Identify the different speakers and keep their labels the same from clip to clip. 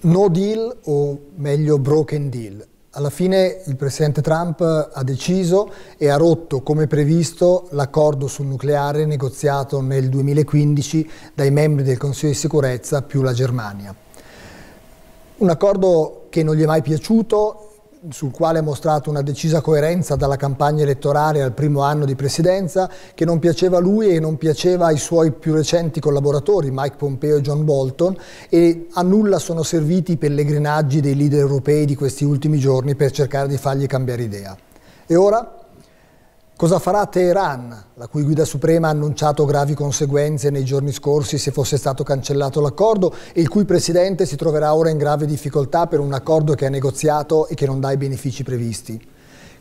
Speaker 1: no deal o meglio broken deal. Alla fine il presidente Trump ha deciso e ha rotto come previsto l'accordo sul nucleare negoziato nel 2015 dai membri del Consiglio di sicurezza più la Germania. Un accordo che non gli è mai piaciuto sul quale ha mostrato una decisa coerenza dalla campagna elettorale al primo anno di presidenza, che non piaceva a lui e non piaceva ai suoi più recenti collaboratori, Mike Pompeo e John Bolton, e a nulla sono serviti i pellegrinaggi dei leader europei di questi ultimi giorni per cercare di fargli cambiare idea. E ora? Cosa farà Teheran, la cui guida suprema ha annunciato gravi conseguenze nei giorni scorsi se fosse stato cancellato l'accordo e il cui presidente si troverà ora in grave difficoltà per un accordo che ha negoziato e che non dà i benefici previsti?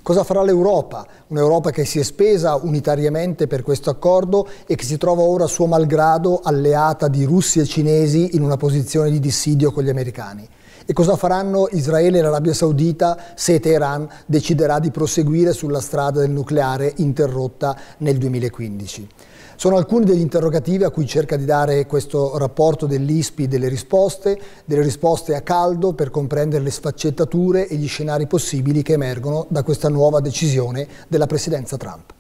Speaker 1: Cosa farà l'Europa? Un'Europa che si è spesa unitariamente per questo accordo e che si trova ora suo malgrado alleata di russi e cinesi in una posizione di dissidio con gli americani. E cosa faranno Israele e l'Arabia Saudita se Teheran deciderà di proseguire sulla strada del nucleare interrotta nel 2015? Sono alcuni degli interrogativi a cui cerca di dare questo rapporto dell'ISPI delle risposte, delle risposte a caldo per comprendere le sfaccettature e gli scenari possibili che emergono da questa nuova decisione della presidenza Trump.